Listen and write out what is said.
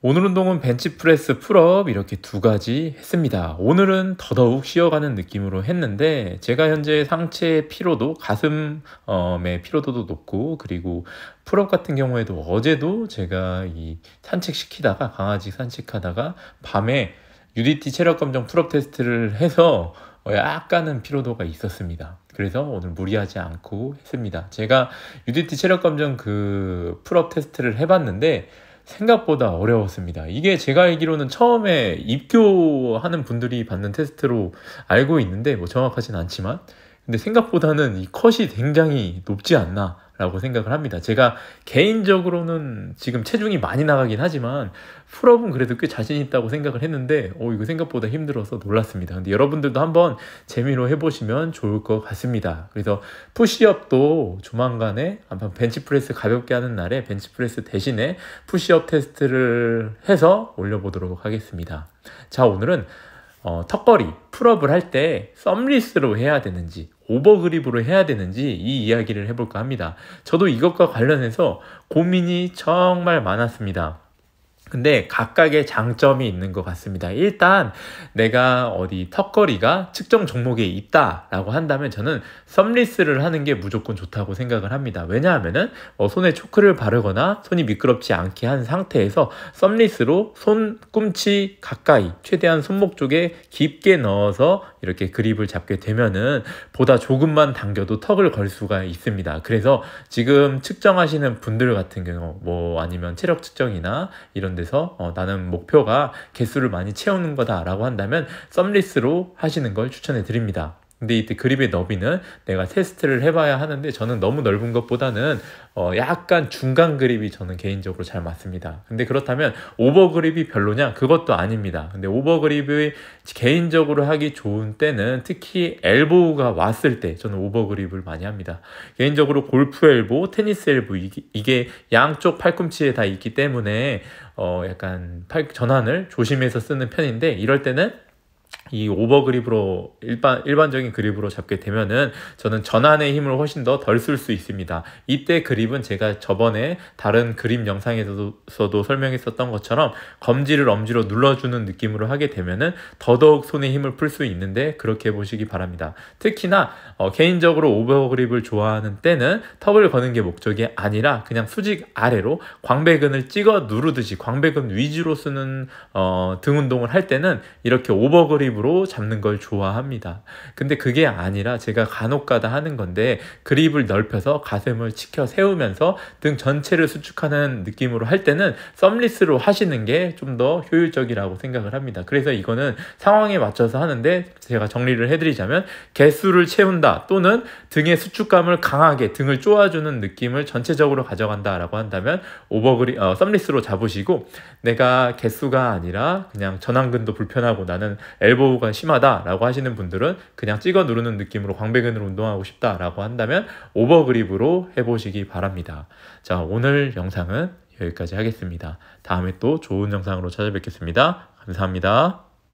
오늘 운동은 벤치프레스, 풀업 이렇게 두 가지 했습니다. 오늘은 더더욱 쉬어가는 느낌으로 했는데 제가 현재 상체 피로도 가슴의 어, 피로도도 높고 그리고 풀업 같은 경우에도 어제도 제가 이 산책시키다가 강아지 산책하다가 밤에 UDT 체력 검정 풀업 테스트를 해서 약간은 피로도가 있었습니다. 그래서 오늘 무리하지 않고 했습니다. 제가 UDT 체력 검정 그 풀업 테스트를 해봤는데 생각보다 어려웠습니다. 이게 제가 알기로는 처음에 입교하는 분들이 받는 테스트로 알고 있는데 뭐 정확하진 않지만 근데 생각보다는 이 컷이 굉장히 높지 않나 라고 생각을 합니다. 제가 개인적으로는 지금 체중이 많이 나가긴 하지만 풀업은 그래도 꽤 자신 있다고 생각을 했는데 어 이거 생각보다 힘들어서 놀랐습니다. 근데 여러분들도 한번 재미로 해보시면 좋을 것 같습니다. 그래서 푸시업도 조만간에 한번 벤치프레스 가볍게 하는 날에 벤치프레스 대신에 푸시업 테스트를 해서 올려보도록 하겠습니다. 자 오늘은 어, 턱걸이, 풀업을 할 때 썸리스로 해야 되는지 오버그립으로 해야 되는지 이 이야기를 해볼까 합니다. 저도 이것과 관련해서 고민이 정말 많았습니다. 근데 각각의 장점이 있는 것 같습니다. 일단 내가 어디 턱걸이가 측정 종목에 있다라고 한다면 저는 썸리스를 하는 게 무조건 좋다고 생각을 합니다. 왜냐하면은 뭐 손에 초크를 바르거나 손이 미끄럽지 않게 한 상태에서 썸리스로 손 꿈치 가까이 최대한 손목 쪽에 깊게 넣어서 이렇게 그립을 잡게 되면은 보다 조금만 당겨도 턱을 걸 수가 있습니다. 그래서 지금 측정하시는 분들 같은 경우 뭐 아니면 체력 측정이나 이런 데서 어, 나는 목표가 개수를 많이 채우는 거다라고 한다면 썸리스로 하시는 걸 추천해 드립니다. 근데 이때 그립의 너비는 내가 테스트를 해봐야 하는데 저는 너무 넓은 것보다는 어 약간 중간 그립이 저는 개인적으로 잘 맞습니다. 근데 그렇다면 오버 그립이 별로냐? 그것도 아닙니다. 근데 오버 그립이 개인적으로 하기 좋은 때는 특히 엘보우가 왔을 때 저는 오버 그립을 많이 합니다. 개인적으로 골프 엘보, 테니스 엘보 이게 양쪽 팔꿈치에 다 있기 때문에 어 약간 팔 전환을 조심해서 쓰는 편인데 이럴 때는 이 오버 그립으로 일반 일반적인 그립으로 잡게 되면은 저는 전환의 힘을 훨씬 더 덜 쓸 수 있습니다. 이때 그립은 제가 저번에 다른 그립 영상에서도 설명했었던 것처럼 검지를 엄지로 눌러주는 느낌으로 하게 되면은 더더욱 손의 힘을 풀 수 있는데 그렇게 보시기 바랍니다. 특히나 어, 개인적으로 오버 그립을 좋아하는 때는 턱을 거는 게 목적이 아니라 그냥 수직 아래로 광배근을 찍어 누르듯이 광배근 위주로 쓰는 어, 등 운동을 할 때는 이렇게 오버 그립 그립으로 잡는 걸 좋아합니다. 근데 그게 아니라 제가 간혹가다 하는 건데 그립을 넓혀서 가슴을 치켜 세우면서 등 전체를 수축하는 느낌으로 할 때는 썸리스로 하시는 게 좀 더 효율적이라고 생각을 합니다. 그래서 이거는 상황에 맞춰서 하는데 제가 정리를 해드리자면 개수를 채운다 또는 등의 수축감을 강하게 등을 쪼아주는 느낌을 전체적으로 가져간다라고 한다면 오버그리 어, 썸리스로 잡으시고 내가 개수가 아니라 그냥 전완근도 불편하고 나는 엘보 피로가 심하다라고 하시는 분들은 그냥 찍어 누르는 느낌으로 광배근을 운동하고 싶다라고 한다면 오버그립으로 해보시기 바랍니다. 자, 오늘 영상은 여기까지 하겠습니다. 다음에 또 좋은 영상으로 찾아뵙겠습니다. 감사합니다.